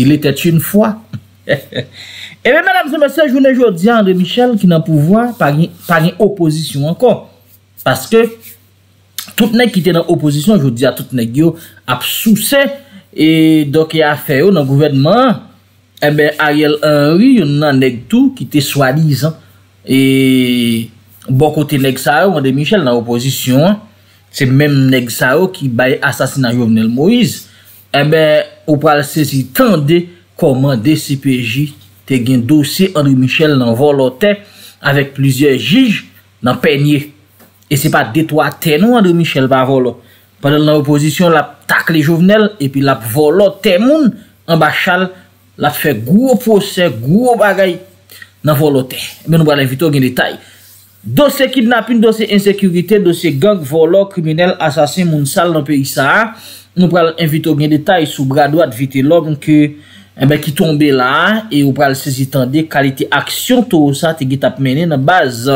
il etè tchèn fwa. Ebe menam se mese, jounè jò diyan de Michel ki nan pouvwa pa nye oposisyon ankon. Paske, tout nèk ki te nan oposisyon, jò diyan tout nèk yo ap sou se. E doke afe yo oh, nan gouvenman, eh ebe Ariel Henry yon nan nèk tou ki te swalizan. E, bon kote nèk sa yo oh, man de Michel nan oposisyon, se mèm nèk sa yo oh, ki baye asasina yon menel Moïse. Ebe, eh ebe, Ou pral sezi tande komande CPJ te gen dosi André Michel nan volote avèk plizye jij nan penye. E se pa detwa tenon André Michel pa volo. Paral nan oposisyon la tak li jouvnel epi la volote moun ambachal la fe gwo posè gwo bagay nan volote. Men e nou pral evito gen detay. Dose kidnapin, dose insekurite, dose gang, volor, kriminel, asasin, moun sal nan pe isa Nou pral invito gen detay sou bradouat vite lom Ki euh, eh tombe la e ou euh, pral sezitande kalite aksyon To ou sa te gitap mene nan baz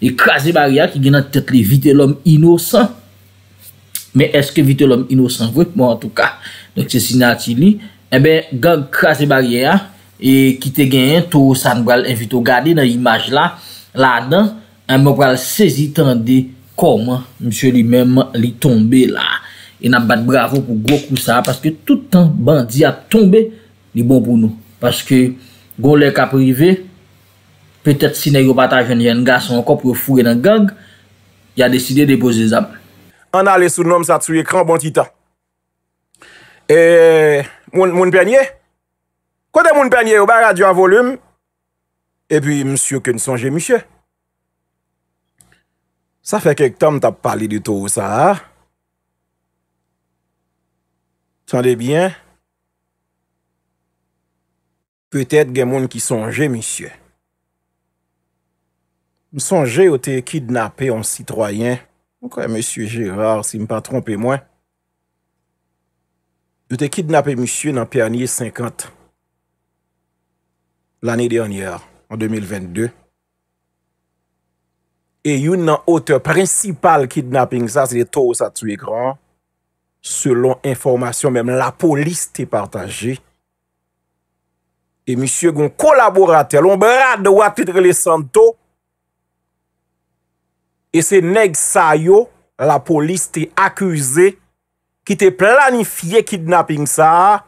E krasi bariya ki genan tetli vite lom inosan Men eske vite lom inosan vwe? Mwen an touka Donk se sinati li E ben gang krasi bariya E ki te genan to ou sa nou pral invito gade nan imaj la La dan An mwen pral sezi tan de koman msye li menm li tombe la. E nan bat bravo pou gwo kou sa. Paske toutan bandi a tombe li bon pou nou. Paske gwo le ka prive. Petet si ne yo pata jenye nga son kop pou fure nan gang. Ya deside depoze zan. An ale sou nom sa triye kran bon titan. E moun penye. Kote moun penye yo ba radyan volum. E pi msye ken sonje miche. Sa fe kek tam ta pali di tou sa a? San de byen? Petèt gen moun ki sonje, misye. M sonje ou te kidnapè an sitroyen. Okè, M. Gérard, si m pa trompe mwen. Ou te kidnapè, misye, nan pi anye 50. L'anye dennyèr, an 2022. e yon nan ote principal kidnapping sa, se de to sa tu ekran, selon informasyon mem, la polis te partaje, e misye goun kolaborate, loun brade wak titre le santo, e se neg sayo, la polis te akuse, ki te planifiye kidnapping sa,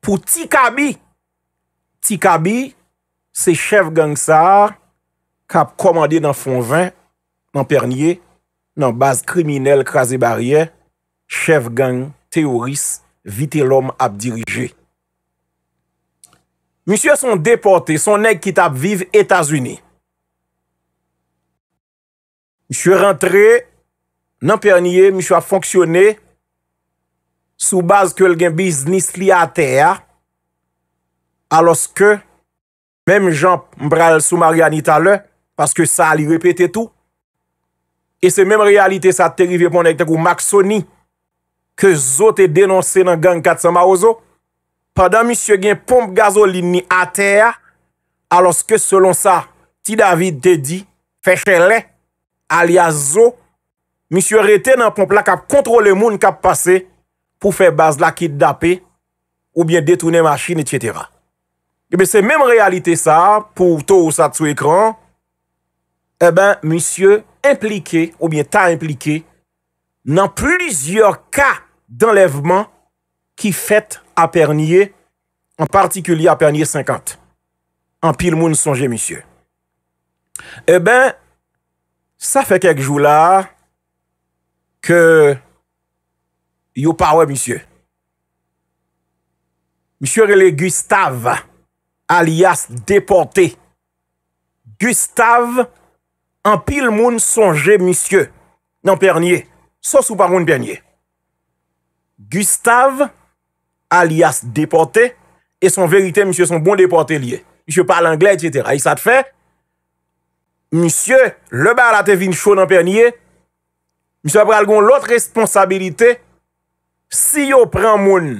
pou ti kabi, ti kabi, se chef gang sa, kap komande nan fond 20, nan pernye, nan baz kriminel krasi barye, chef gang, teoris, vite lom ap dirije. Mishwe son deporte, son ek kit ap vive Etasuni. Mishwe rentre, nan pernye, mishwe ap fonksyone sou baz ke l gen biznis li a teya, alos ke, mem jan mbral sou Marianita le, paske sa li repete tou, E se mèm realite sa terifèpon ekte kou maksoni ke zo te denonse nan gang katsan ba ozo, padan misyo gen pomp gazolin ni atea alos ke selon sa ti David te di, fechele alia zo misyo rete nan pomp la kap kontrole moun kap pase pou febaz lakit dapè ou bien detounè machine, etc. Ebe se mèm realite sa pou tou sa tsu ekran eben misyo implike ou bien ta implike nan plizior ka d'enleveman ki fet apernye an partikuli apernye 50 an pil moun sonje, misye. E eh ben, sa fe kek jou la ke yo parwe, misye. Misye rele Gustave alias Deporté. Gustave Gustave An pil moun sonje, misye, nan pernye. Sos ou pa moun pernye. Gustave, alias deporte, e son verite, misye, son bon deporte liye. Misye, pa l'angla, etc. Ay, sa te fe? Misye, le ba la te vin chou nan pernye. Misye, apre algon, lot responsabilite. Si yo pren moun,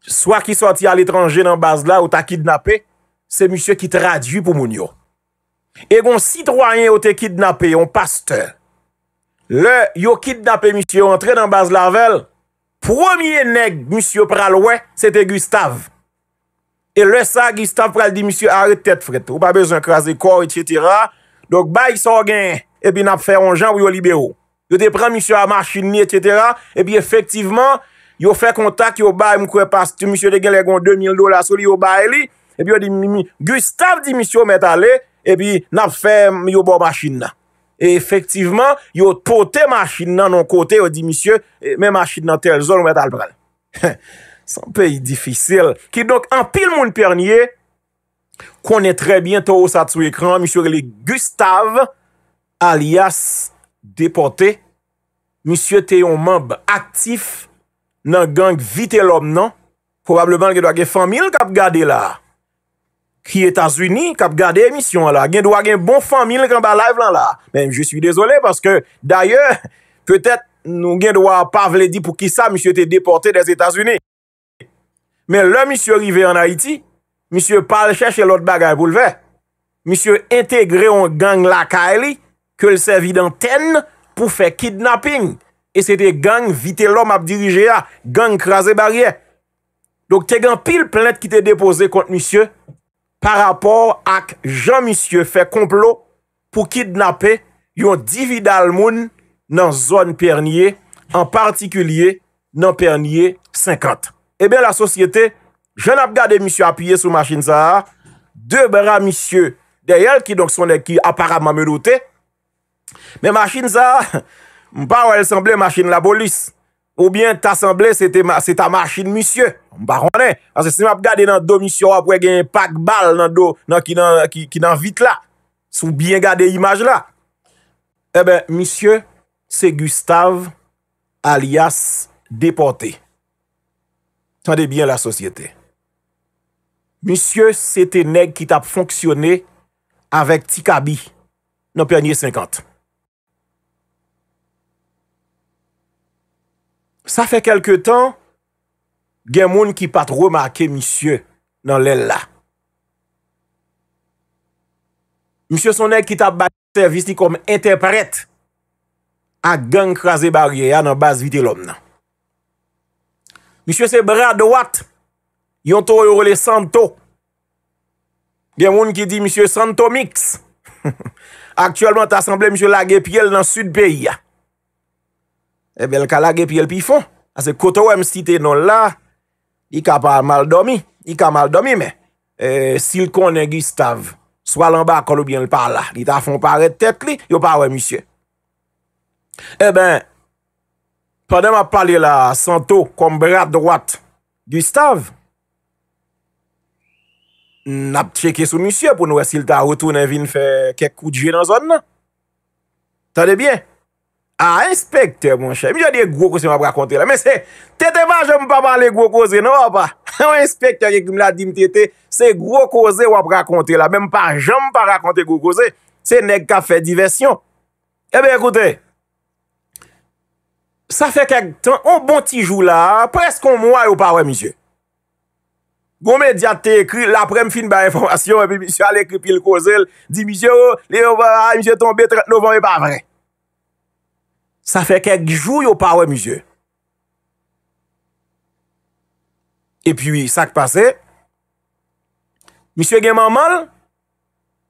swa ki sorti al etranje nan baz la, ou ta kidnapé, se misye ki tradu pou moun yo. Egon sitwanyen yo te kidnapè yon paste Le yo kidnapè misyo yon entre nan baz lavel Premier neg misyo pral wè Sete Gustav E le sa Gustav pral di misyo Arre tet fret Ou pa bezon kras de kor etc Dok bay sa gen Ebi nap fè anjan wyo libero Yo te pran misyo a marchini etc Ebi efektivman Yo fè kontak yo bay mkwe paste Misyon de gen lè yon 2000 dola soli yo bay li Ebi yo di Gustav di misyo met alè epi nap fèm yo bo machin nan. E efektivman, yo pote machin nan non kote, yo di misye, eh, me machin nan tel zon ou met al pral. San peyi difisil. Ki donk an pil moun pernye, konen trebyen to sa tsu ekran, misye gele Gustave alias Depote, misye te yon mamb aktif nan gang Vitellom nan, probableman ge do a ge famil kap gade la. ki Etasuni kap gade emisyon la. Gen do a gen bon famil kan ba live lan la. Men, je suis désole parce que, d'ailleurs, peut-être, nou gen do a pa vledi pou ki sa, msye te deporte des Etasuni. Men, le msye rive en Haiti, msye pa l'cheche l'ot bagay bouleve. Msye integre yon gang lakay li, ke l'sevi dan ten, pou fe kidnapping. Et se te gang vite l'om ap dirije ya, gang krasé barye. Dok te gen pil planet ki te depose kont msye, pa rapor ak jan misye fè komplo pou kidnapè yon dividal moun nan zon pernye, an partikulye nan pernye 50. E eh ben la sosyete, jan ap gade misye apyye sou machin zaha, de bra misye de yel ki donk son ek ki aparabman me dote, men machin zaha mba ou el semble machin la bolis. Ou byen tasemble se ta machin misye. Mba konen. As se se map gade nan do misye wap we gen yon pak bal nan do ki nan vit la. Sou byen gade imaj la. Ebe, misye se Gustave alias Deporté. Tande byen la sosyete. Misye se te neg ki tap fonksyone avèk Tikabi nan pènyè 50. Sa fe kelke tan, gen moun ki pat remake misye nan lèl la. Misyè sonè ki tap banyan servis ni kom interpret a gang krasè barye ya nan bas vide lòm nan. Misyè se brè a doat, yon to yor lè santo. Gen moun ki di misye santo mix. Aktualman ta asemble misye la gen piyèl nan sud peyi ya. Ebe, eh l kalage pi el pi fon. Ase koto wèm site non la, i ka pal mal domi. I ka mal domi, me. E, euh, sil konen Gustav, swa lan bak kon ou bien l pal la. Li ta fon paret tek li, yo pal wèm, mysye. Ebe, pandem ap pale la santo kon brad droat Gustav, nap cheke sou mysye pou nou e sil ta rotoun e vin fe kek kout juye nan zon nan. Tade bien? Ha, inspektor, moun chè. Moun chè deyè gwo kozè wap rakonte la. Mè se, tete mwa jom pa mwen le gwo kozè, nou wap pa. Ha, wè inspektor, yè kou mwen la di mwen tete, se gwo kozè wap rakonte la. Mè mwen pa jom pa rakonte gwo kozè. Se neg ka fè diversyon. E eh bè, ekoute, sa fè kèk tan, ou bon ti jou la, preskou mwen wè ou pa wè, moun chè. Goun mè diat te ekri, l'aprem fin bè informasyon, epi moun chè alè ekri pil kozè, di moun chè ou, m Sa fe kek jou yo pawe, misye. E pi, sa ke pase, misye gen mamal,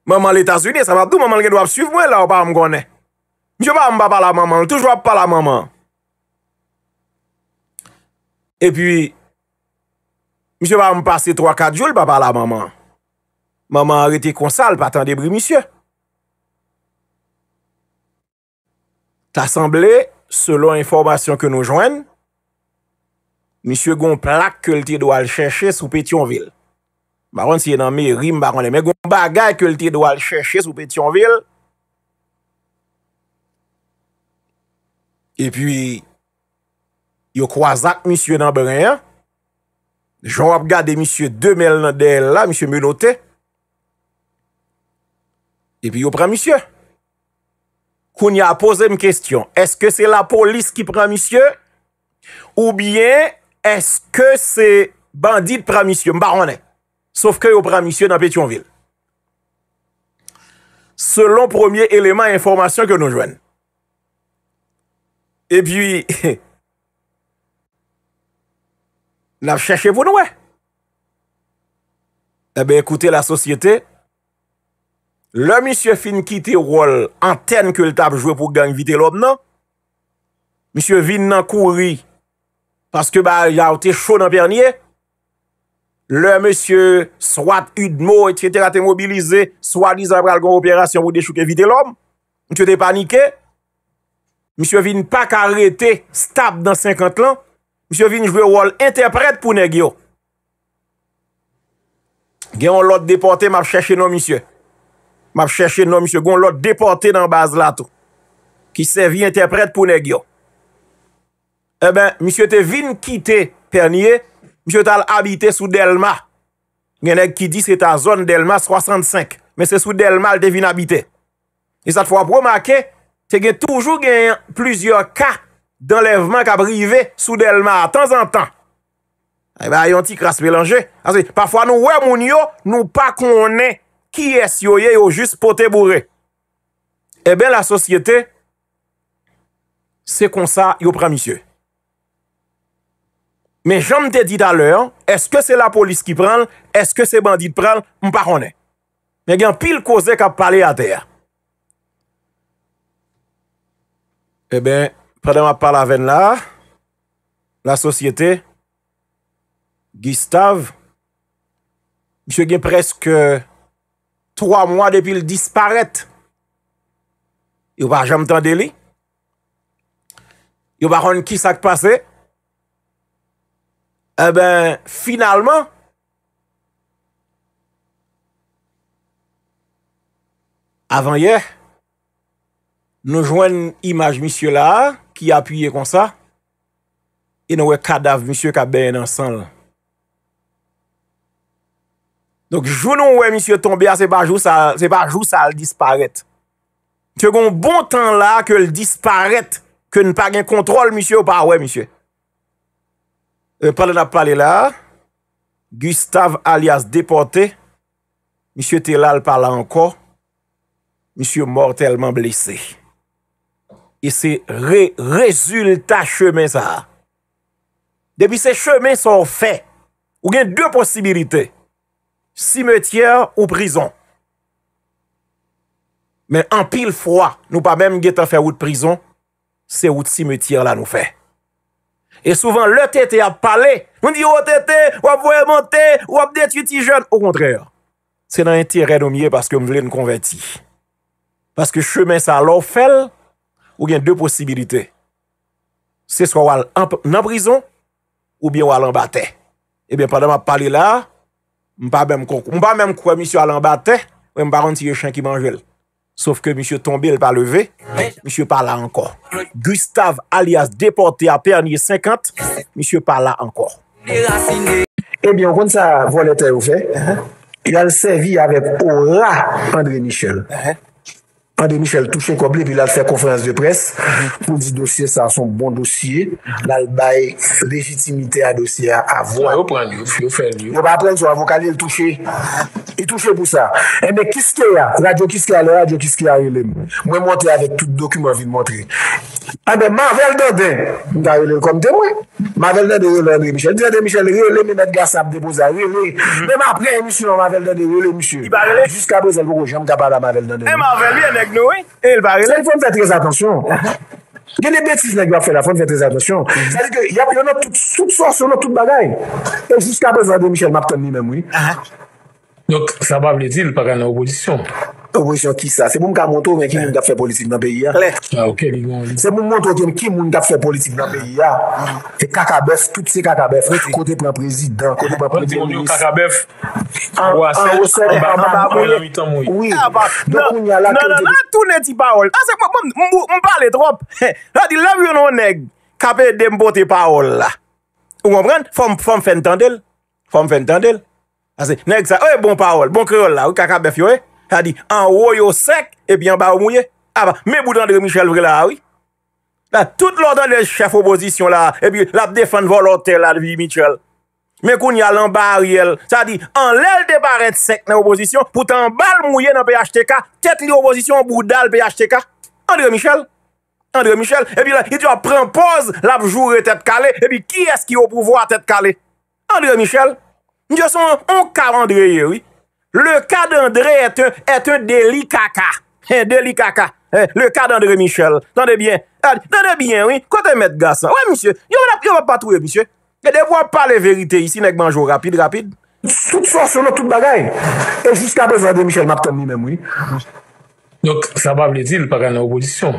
mamal Etasouni, sa va dou mamal gen wap suv mwen la wap pa wap konen. Misye wap wap pa la mamal, touj wap pa la mamal. E pi, misye wap pa la mamal, misye wap pa la mamal, misye wap pa la mamal, misye wap pa la mamal, mamal a rete konsal patan debri misye. tasemble, selon informasyon ke nou jwen, misye gon plak ke lte do al cheshe sou Petionville. Maron siye nan me rim, maron e men, gon bagay ke lte do al cheshe sou Petionville. E pi, yo kwa zak misye nan brenyan, joun ap gade misye demel nan de la, misye menote, e pi yo pran misye. Koun ya a pose m kestyon. Eske se la polis ki pramisyon? Ou bien eske se bandit pramisyon? Mba ane. Sof ke yo pramisyon apet yon vil. Selon premier eleman informasyon ke nou jwen. E pi. La chachevoun we. E be ekoute la sosyete. Le monsye fin ki te rol anten ke l tab jwe pou gang vide l om nan? Monsye vin nan kouri Paske ba yaw te chon nan perniye Le monsye swat udmo et cetera te mobilize Swat li zabral gon operasyon pou dechouke vide l om Monsye te panike Monsye vin pa karete stab nan 50 lan Monsye vin jwe rol interpret pou neg yo Gen yon lot deporte map chèche nan monsye map chèche nou msye goun lò deporte nan baz lato, ki se vi interpret pou neg yo. E ben, msye te vin kite perniye, msye tal habite sou Delma. Gen neg ki di se ta zon Delma 65, men se sou Delma al te vin habite. E sat fwa promake, se gen toujou gen yon plizio ka dan levman ka brive sou Delma a tan zan tan. E ben ayon ti kras me lanje. Parfwa nou we moun yo, nou pa konen ki es yoye yo jist pote bourre. E ben la sosyete, se konsa yo pramisyon. Men jom te di taler, eske se la polis ki pran, eske se bandit pran, mpa konen. Men gen pil koze kap pale a der. E eh ben, pranen wap pala ven la, la sosyete, Gistav, jen gen preske, 3 mwa depil disparet, yo pa jam tan deli, yo pa kon ki sak pase, e eh ben, finalman, avan ye, nou jwen imaj misyo la, ki apye kon sa, e nou e kadav misyo ka ben ansan la. Donk jounon wè, misye, tombe a se bajou, se bajou sa l disparèt. Ti yon bon tan la ke l disparèt, ke n pa gen kontrol, misye, ou pa wè, misye. E euh, pale na pale la, Gustave alias Deporté, misye telal pale anko, misye mortelman blese. E se rezulta chemen sa. Depi se chemen son fè, ou gen dè posibilite. simetiyer ou prizon. Men an pil fwa, nou pa menm ge ta fe ou de prizon, se ou de simetiyer la nou fe. E souvan le tete ap pale, moun di yo tete, wap voye monte, wap det yoti jen, ou kontrèr. Se nan yon ti ren ou mye, paske mwen vle nou konventi. Paske chemen sa lò fel, ou gen dè posibilite. Se swa wale nan prizon, ou bien wale an bate. E ben padan wale pale la, Mpa mèm koukou. Mpa mèm koukou wè misyo alen batè, wè mpa ron tiye chan ki manjèl. Sòf ke misyo tombèl pa leve, misyo pa la ankor. Gustave alias deporte apè anye 50, misyo pa la ankor. Ebyon eh kon sa volete oufè, yal sevi avèp ou la André Nichel. Uh-huh. an de Michel touche kobli, pi la l fè konferans de pres, mhm. pou di dosye sa son bon dosye, la l baye legitimite a dosye a avon. Yo pren yo, yo pren yo. Yo pa pren sou avokali, yo touche, yo touche pou sa. E me kiske ya, radio kiske ya le, radio kiske ya yole. Mwen montre avè tout dokum avè yon montre. E me mavel de den, mwen ta yole komte mwen, mavel de den yole an de Michel. Dè de Michel yole, mwen mèt gasap de boza yole. Mè mè pre emisyon an mavel de den yole, mwen mè mè mè mè mè mè mè Nou wè? El baril. Lè yon fèm fèm trèz attention. Gè lè bètis lè yon fèm la fèm, fèm trèz attention. Zè di kè yon nou tout sò, yon nou tout bagay. El sè skapè zè de Michel Marton ni mèm wè. Donc, sa va vlè di lè parè lè obolisyon. Obosyon ki sa? Se moun ka mwonto gen kim moun ga fwe politik nan peyi ya? Le! A, ouke, non, Mouni. Se moun mwonto gen kim moun ga fwe politik nan peyi ya? Fe kaka bef, tout se kaka bef. Kote pwa prezident. Ah, Kote pwa prezident. Moun ti moun yon kaka bef? An, an, an, an, an, an, an, an, an. Nan, nan, nan, nan, tou neti pa ol. A, se moun, moun, moun, moun, moun pale trop. Nan, di lev yon nou neg, kape dem pote pa ol la. Ou moun pren? Fom, fom Fentandel. Fom Fentandel. A, se, neg, sa, o Sa di, an royo sek, e bi an bar mouye. A ah ba, me boud Andre Michel vre la, ah oui. La, tout l'ordon de chef opposition la, e bi la defen volonté la de Michel. Me koun yal an bar yel. Sa di, an lèl de baret sek nan opposition, pout an bal mouye nan PHTK, tèt li opposition an boudal PHTK. Andre Michel, Andre Michel, e bi la, i dja prempoz la pou joure tèt kalè, e bi ki eski yo pou vwa tèt kalè. Andre Michel, mi dja son an karandreye, oui. Le ka d'André est un déli kaka. Un déli kaka. Eh, eh, le ka d'André Michel. Tande bien. Ah, Tande bien, oui. Kote mèd gassan. Ouè, monsieur. Yo mè patrouille, monsieur. E eh, devouan pa le verite isi nèk manjou rapide, rapide. Sout sò, sò lò, tout bagay. E juste apè zandé Michel Maptani, mèm, oui. Donc, sa va vle di l'paralèl en opposition.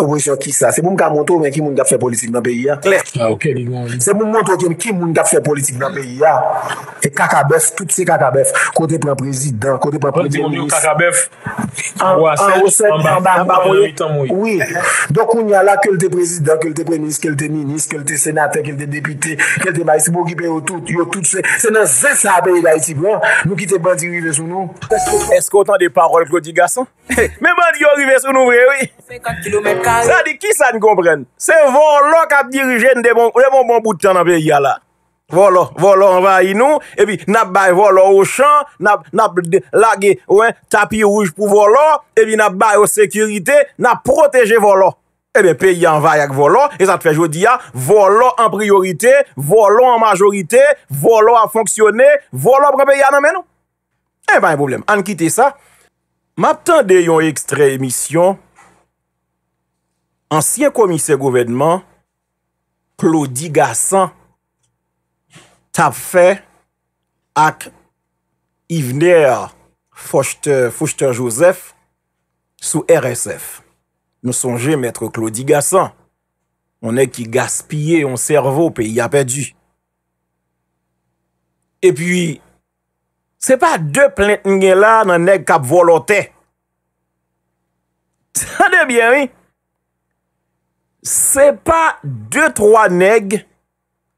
komprensyon ki sa. Se moun ka montou men, ki moun ga fè politik nan peyi ya. Klerk. Ah, se moun montou men, ki moun ga fè politik nan peyi ya. E kakabef, tout se kakabef. Kote pre-prezident, kote pre-prezident. Kote moun yon kakabef ou a sèd, ou a mba mba mba. Oui. Donkoun ya la ke lte prezident, ke lte pre-minist, ke lte minist, ke lte senatè, ke lte depité, ke lte maïsibou, ki pe yon tout, yon tout se. Se nan zè sa be yon la itibouan, nou ki te bandi rive sou nou. Eskotan de parol Sa di ki sa n kompren? Se volo kap dirijen de bon bon boutan nan peya la Volo, volo an vay inou Ebi nap bay volo ou chan Nap lage ou en tapie ouj pou volo Ebi nap bay ou sekurite Nap proteje volo Ebe peya an vay ak volo E sa te fe jodi ya Volo an priorite Volo an majorite Volo an fonksyone Volo pran peya nan menou E pa yon problem An kite sa M ap tende yon ekstremisyon Ansyen komisyen govenman, Claudie Gassan, tap fe ak Yvner Fouchter-Joseph sou RSF. Nou sonje mètre Claudie Gassan. Onè ki gaspye yon servo pe y apè du. E pi, se pa de plent nge la nanè kap volote. Tande bien, oui. Se pa 2-3 neg,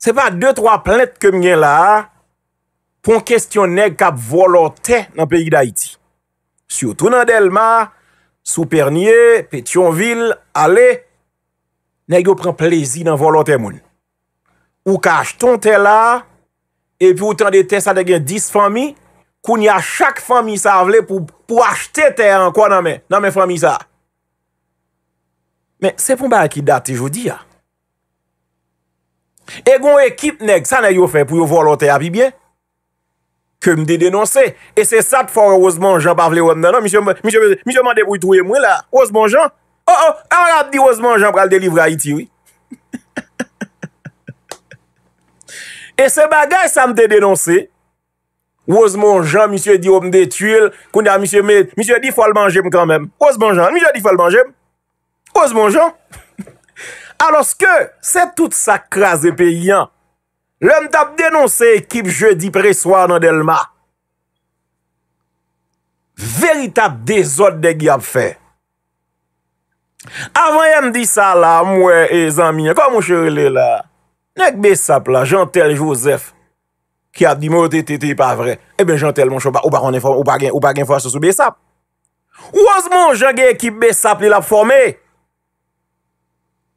se pa 2-3 planet kem gen la, pon kestyon neg kap volor te nan peyi da iti. Si yo tou nan del ma, souper nye, pe tyon vil, ale, neg yo pren plezi nan volor te moun. Ou ka ach ton te la, epi ou tan de te sa de gen 10 fami, koun ya chak fami sa avle pou achte te an kwa nan men, nan men fami sa a. Men, se pou mba ki dati jodi ya. E goun e kitnek, sa nan yo fe pou yo volote api bien. Ke mde denonse. E se sat fòre ozman jan pa vle wèm nanon. Mishè mande pou yi touye mwen la. Ozman jan. Oh oh, an rade di ozman jan pral delivre a iti wè. E se bagay sa mde denonse. Ozman jan, mishè di wèm de tül. Koun ya mishè di fòl mangem kanmen. Ozman jan, mishè di fòl mangem. Ose moun jan, alos ke, se tout sakra ze pe yon, lèm tap denonsè ekip je di preswa nan delma. Veritap dezot degi ap fè. Avan yon di sa la, mwen e zanmine, kom moun cherele la, nek besap la, jantel josef, ki ap di moun te te te pa vre, e eh ben jantel moun chou pa, ou pa konen fòm, ou pa gen fòm se sou besap. Ose moun jan gen ekip besap li la fòmè,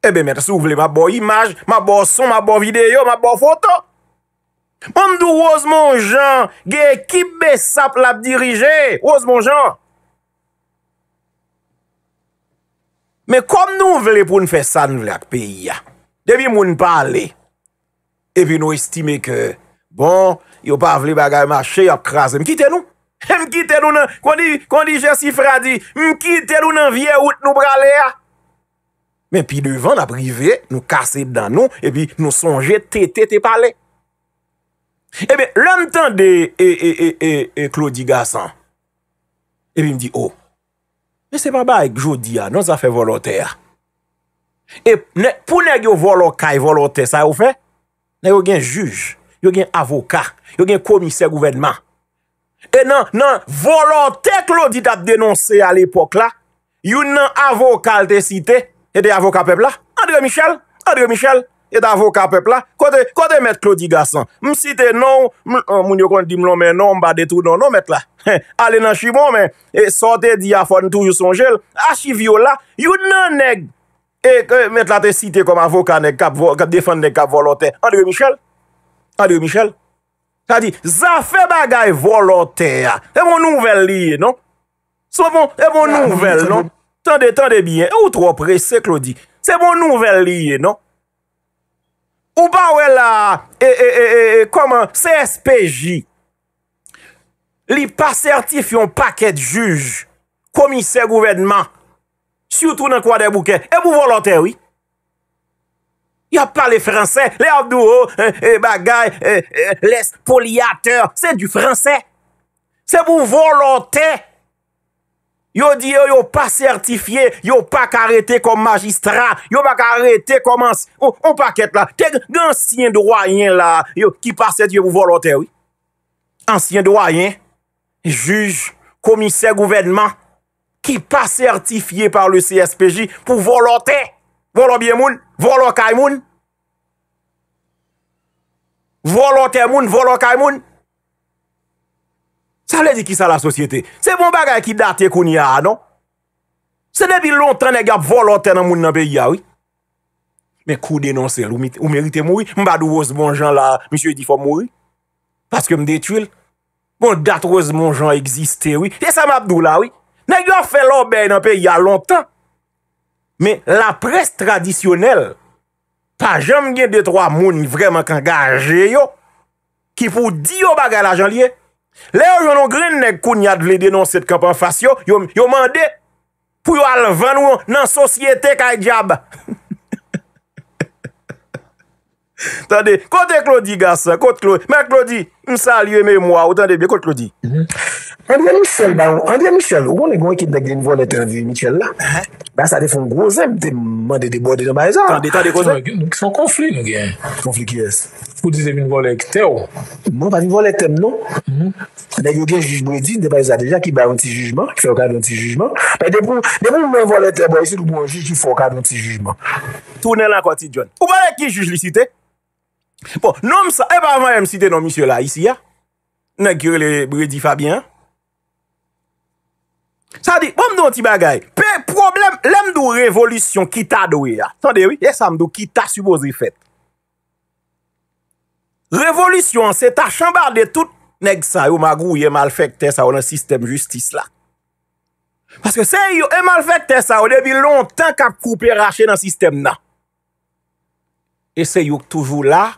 Ebe eh met, sou vle ma bo imaj, ma bo son, ma bo videyo, ma bo foto. Mwen mdou waz mwen jan, ge ekip be saplap dirije, waz mwen jan. Me kom nou vle pou nfe san vle ak peyi ya. Debi moun pale, ebi nou estime ke, bon, yo pa vle bagay ma chey ak kras. Mkite nou, mkite nou nan, kondi jesifra di, mkite nou nan vie out nou brale ya. Epi devan aprive, nou kase dan nou, epi nou sonje, eh tete, tete pale. Ebe, lanm tan de, e, e, e, e, e, e, Claudie Garçon, epi mdi, o, mese maba ek jodi ya, nou zafè volote ya. E pou nek yo volote, yon volote, sa ou fe, nan yon gen juj, yon gen avoka, yon gen komise gouvenman. E nan, nan, volote Claudie ta denonse al epok la, yon nan avokal te site, E de avoka pepla. Andre Michel. Andre Michel. E de avoka pepla. Kote, kote met Klodi Gassan. Non, m siten nou, moun yo kon dim nou men nou mbade tou nou nou met la. Ale nan chibon men. E sote di a fon tou yu son jel. A chivyo la. Yu nan neg. E, e met la te siten kom avoka neg kap, kap defen neg kap volote. Andre Michel. Andre Michel. Ka di, za fe bagay volote ya. E moun nouvel liye nou. So bon, e moun ah, nouvel nou. sènde tènde biye, e ou tro prese, se klodi. Sè moun nouvel liye, nan? Ou ba ouè la, e, e, e, e, e, e, koman, sè espèji. Li pa sertif yon pakèd juj, komise gouvernement, sè ou tou nan kwa dè bouke, e moun volante, oui. Ya pa li fransè, li ap nou ho, e, e bagay, e, e, lès foliateur, sè du fransè. Sè moun volante, e, Yo di yo yo pa sertifiye, yo pa karete kom magistra, yo pa karete kom ansi, ou paket la. Te gansyen dowayen la, yo ki pase diyo pou volote, oui. Ansyen dowayen, juj, komise, gouvenman, ki pa sertifiye par le CSPJ pou volote. Volo bie moun, volo ka moun. Volo te moun, volo ka moun. Sa bon non? le di ki sa la sosyete? Se bon bagay ki date kon ya anon? Se ne bi lontan ne gya volote nan moun nan pe ya, oui? Me kou denonsel, ou merite mou, oui? Mbadou ose moun jan la, msye di fò mou, oui? Paske mde tül? Mbon date ose moun jan eksiste, oui? E sa mabdou la, oui? Ne gyo fè lò bè nan pe ya lontan? Me la pres tradisyonel, pa jom gen de troa moun vreman kan gaje yo, ki pou di yo bagay la jan liye, Leo yon nou grin neg kou nyad vle denonset kap an fasyo, yo mande pou yo alvan ou nan sosyete kaj jab. Tande, kote Klodi gasa, kote Klodi. Mè Klodi. M sa liye mè mwa, ou tan de byekot lo di. Mhm. André Michel, ba ou, André Michel, ou bon le gwen ki deg den voletem vi Michel la, ba sa de fon grozem, de man de debo de don ba e zan. Tan de tan de grozem? Nou ki fon konflik nou gen. Konflik yes. Ou di ze vin voletem ou? Mwen pa di voletem nou. Neg yo gen jizbo e di, de ba e zan deja ki bayon ti jizman, ki fokan don ti jizman. Pe depo, depo mwen voletem, bo e si lupon jiz, ki fokan don ti jizman. Tounen la konti, John. Ou ba e ki jizlicite? Bon, noum sa, ep eh, avan yon msite noum misyo la, isi ya, neg kire le Bredi Fabien, sa di, bon mdou ti bagay, pe problem, lem dou revolusyon kita dowe ya, san dewi, yesam dou kita subozifet. Revolusyon se ta eh, chambarde tout neg sa yo magou yon malfekte sa ou nan sistem justis la. Paske se yo yon malfekte sa ou debi lontan kap koupi rache nan sistem nan. E se yo toujou la,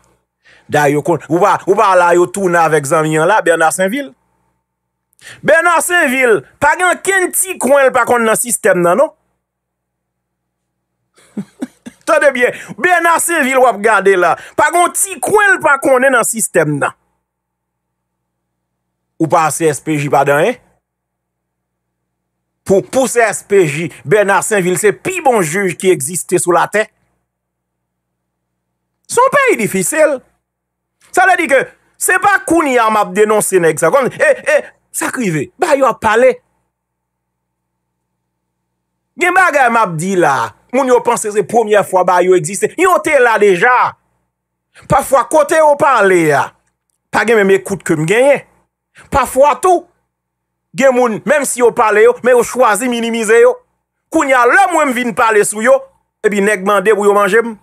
Ou pa la yo tou na vek zanviyan la, ben a sen vil. Ben a sen vil, pa gen ken ti kwen l pa kon nan sistem nan nou? Tote bie, ben a sen vil wap gade la, pa gen ti kwen l pa kon nan sistem nan. Ou pa se SPJ pa dan, eh? Po pou se SPJ, ben a sen vil se pi bon juj ki egziste sou la ten. Son pe yi difisel. Sa la di ke, se pa koun ya m ap denonsen ek sa kon, e, e, sa krive, ba yo ap pale? Gen ba gen m ap di la, moun yo panse se pounye fwa ba yo eksiste, yo te la deja. Pa fwa kote yo pale ya, pa gen men mekout kem genye. Pa fwa tou, gen moun, menm si yo pale yo, men yo chwazi minimize yo, koun ya lèm wèm vin pale sou yo, e bi neg mande bou yo manje m.